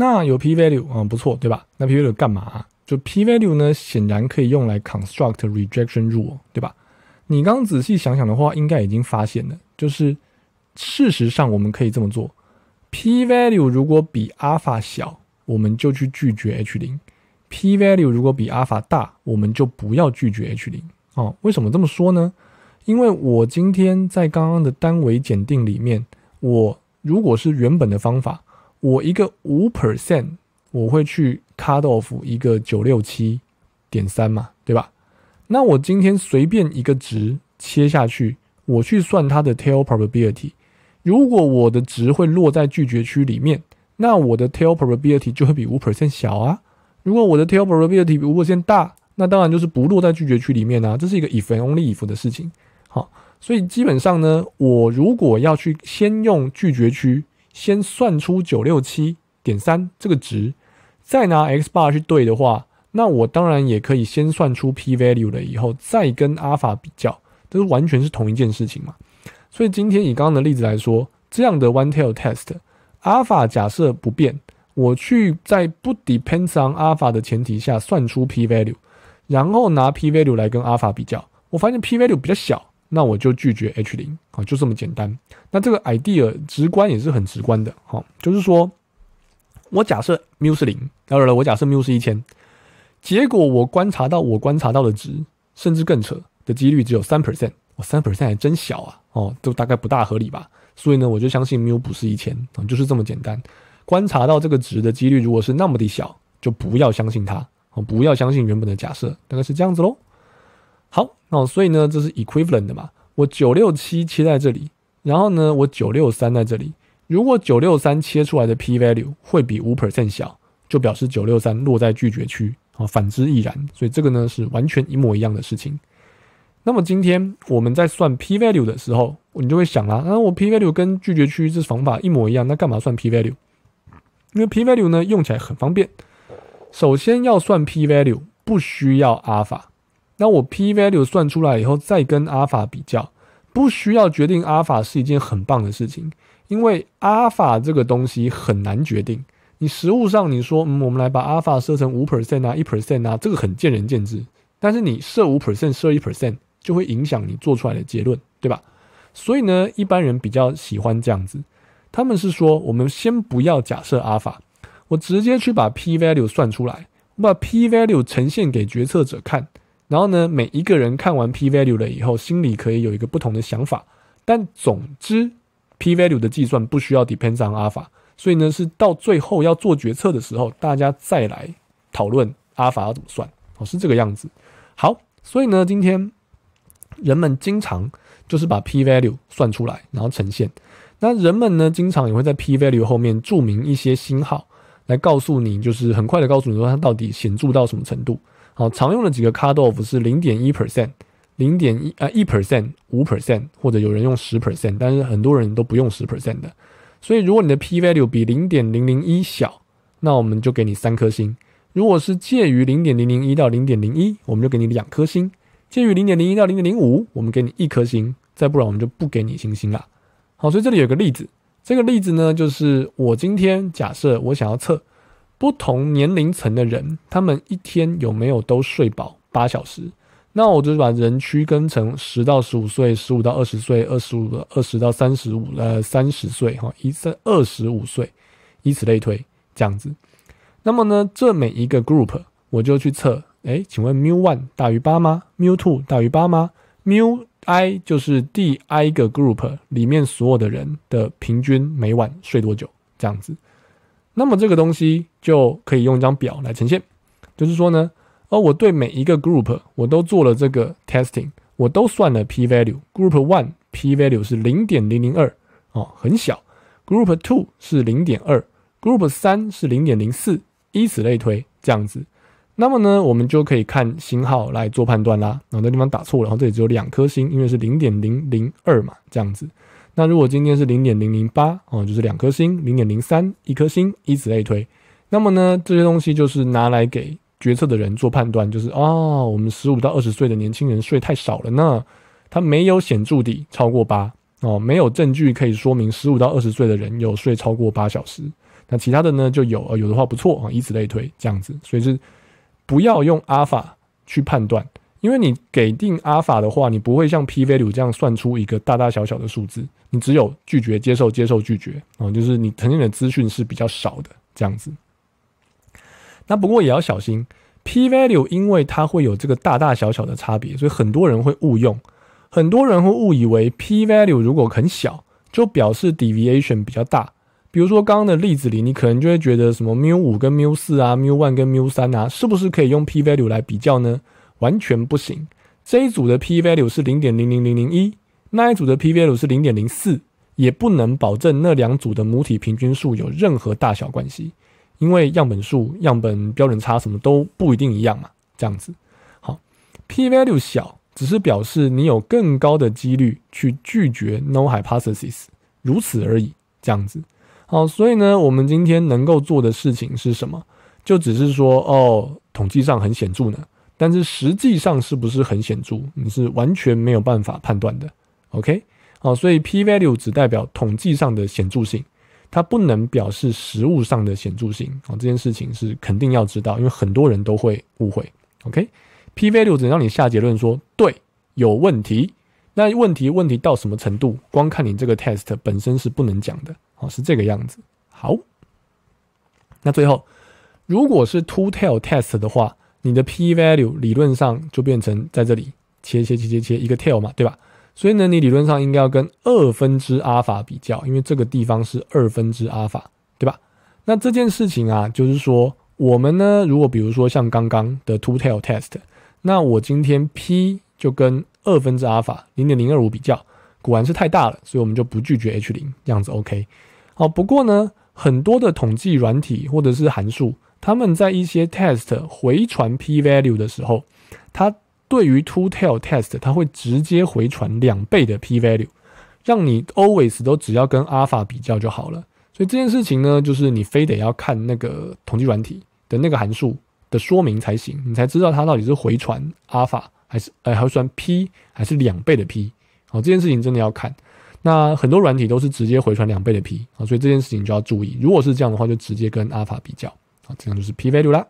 那有 p value 啊，不错，对吧？那 p value 干嘛？就 p value 呢，显然可以用来 construct rejection rule，对吧？你刚仔细想想的话，应该已经发现了，就是事实上我们可以这么做：p value 如果比 alpha 小，我们就去拒绝 H 零；p value 如果比 alpha 大，我们就不要拒绝 H 零。哦，为什么这么说呢？因为我今天在刚刚的单维检定里面，我如果是原本的方法。我一个五 percent，我会去 cut off 一个九六七点三嘛，对吧？那我今天随便一个值切下去，我去算它的 tail probability。如果我的值会落在拒绝区里面，那我的 tail probability 就会比五 percent 小啊。如果我的 tail probability 比五 percent 大，那当然就是不落在拒绝区里面啊。这是一个 if and only if 的事情。好，所以基本上呢，我如果要去先用拒绝区。先算出九六七点三这个值，再拿 x bar 去对的话，那我当然也可以先算出 p value 了以后，再跟阿法比较，这是完全是同一件事情嘛。所以今天以刚刚的例子来说，这样的 one tail test，阿法假设不变，我去在不 depends on 阿法的前提下算出 p value，然后拿 p value 来跟阿法比较，我发现 p value 比较小。那我就拒绝 H 零啊，就这么简单。那这个 idea 直观也是很直观的哈，就是说我假设 mu 是零，当然了，我假设 mu 是一千，结果我观察到我观察到的值，甚至更扯的几率只有三 percent，我三 percent 还真小啊，哦，就大概不大合理吧。所以呢，我就相信 mu 不是一千啊，就是这么简单。观察到这个值的几率如果是那么的小，就不要相信它，哦，不要相信原本的假设，大概是这样子喽。好，那所以呢，这是 equivalent 的嘛？我九六七切在这里，然后呢，我九六三在这里。如果九六三切出来的 p value 会比五 percent 小，就表示九六三落在拒绝区，啊，反之亦然。所以这个呢是完全一模一样的事情。那么今天我们在算 p value 的时候，你就会想啦，那我 p value 跟拒绝区这方法一模一样，那干嘛算 p value？因为 p value 呢用起来很方便。首先要算 p value 不需要 alpha。那我 p value 算出来以后，再跟阿尔法比较，不需要决定阿尔法是一件很棒的事情，因为阿尔法这个东西很难决定。你实物上你说，嗯，我们来把阿尔法设成五 percent 啊，一 percent 啊，这个很见仁见智。但是你设五 percent，设一 percent，就会影响你做出来的结论，对吧？所以呢，一般人比较喜欢这样子，他们是说，我们先不要假设阿尔法，我直接去把 p value 算出来，我把 p value 呈现给决策者看。然后呢，每一个人看完 p value 了以后，心里可以有一个不同的想法。但总之，p value 的计算不需要 depend s on alpha，所以呢，是到最后要做决策的时候，大家再来讨论 alpha 要怎么算哦，是这个样子。好，所以呢，今天人们经常就是把 p value 算出来，然后呈现。那人们呢，经常也会在 p value 后面注明一些星号，来告诉你，就是很快的告诉你说它到底显著到什么程度。哦，常用的几个 cutoff 是零点一 percent，零点一啊一 percent，五 percent，或者有人用十 percent，但是很多人都不用十 percent 的。所以如果你的 p value 比零点零零一小，那我们就给你三颗星；如果是介于零点零零一到零点零一，我们就给你两颗星；介于零点零一到零点零五，我们给你一颗星；再不然我们就不给你星星了。好，所以这里有个例子，这个例子呢就是我今天假设我想要测。不同年龄层的人，他们一天有没有都睡饱八小时？那我就把人区分成十到十五岁、十五到二十岁、二十五、二十到三十五、呃三十岁哈、一三二十五岁，以此类推，这样子。那么呢，这每一个 group 我就去测，哎，请问 mu one 大于八吗？mu two 大于八吗？mu i 就是第 i 个 group 里面所有的人的平均每晚睡多久？这样子。那么这个东西就可以用一张表来呈现，就是说呢，哦，我对每一个 group 我都做了这个 testing，我都算了 p value，group one p value 是零点零零二，哦，很小，group two 是零点二，group 三是零点零四，以此类推这样子，那么呢，我们就可以看星号来做判断啦。然后地方打错了，然后这里只有两颗星，因为是零点零零二嘛，这样子。那如果今天是零点零零八哦，就是两颗星；零点零三一颗星，以此类推。那么呢，这些东西就是拿来给决策的人做判断，就是哦，我们十五到二十岁的年轻人睡太少了呢，他没有显著地超过八哦，没有证据可以说明十五到二十岁的人有睡超过八小时。那其他的呢就有，有的话不错啊，以此类推，这样子。所以是不要用阿尔法去判断。因为你给定阿尔法的话，你不会像 p value 这样算出一个大大小小的数字，你只有拒绝、接受、接受、拒绝啊，就是你曾经的资讯是比较少的这样子。那不过也要小心 p value，因为它会有这个大大小小的差别，所以很多人会误用，很多人会误以为 p value 如果很小，就表示 deviation 比较大。比如说刚刚的例子里，你可能就会觉得什么 mu 五跟 mu 四啊，mu one 跟 mu 三啊，是不是可以用 p value 来比较呢？完全不行，这一组的 p value 是零点零零零零一，那一组的 p value 是零点零四，也不能保证那两组的母体平均数有任何大小关系，因为样本数、样本标准差什么都不一定一样嘛。这样子，好，p value 小只是表示你有更高的几率去拒绝 n o hypothesis，如此而已。这样子，好，所以呢，我们今天能够做的事情是什么？就只是说，哦，统计上很显著呢。但是实际上是不是很显著？你是完全没有办法判断的。OK，好，所以 p value 只代表统计上的显著性，它不能表示实物上的显著性。啊，这件事情是肯定要知道，因为很多人都会误会。OK，p value 只能让你下结论说对有问题，那问题问题到什么程度？光看你这个 test 本身是不能讲的。哦，是这个样子。好，那最后，如果是 two tail test 的话。你的 p value 理论上就变成在这里切切切切切一个 tail 嘛，对吧？所以呢，你理论上应该要跟二分之阿尔法比较，因为这个地方是二分之阿尔法，对吧？那这件事情啊，就是说我们呢，如果比如说像刚刚的 two tail test，那我今天 p 就跟二分之阿尔法零点零二五比较，果然是太大了，所以我们就不拒绝 H 零，样子 OK。好，不过呢，很多的统计软体或者是函数。他们在一些 test 回传 p value 的时候，他对于 t o t e l l test 他会直接回传两倍的 p value，让你 always 都只要跟 alpha 比较就好了。所以这件事情呢，就是你非得要看那个统计软体的那个函数的说明才行，你才知道它到底是回传 alpha 还是呃还是 p 还是两倍的 p。好，这件事情真的要看。那很多软体都是直接回传两倍的 p，啊，所以这件事情就要注意。如果是这样的话，就直接跟 alpha 比较。这样就是 PV 流了。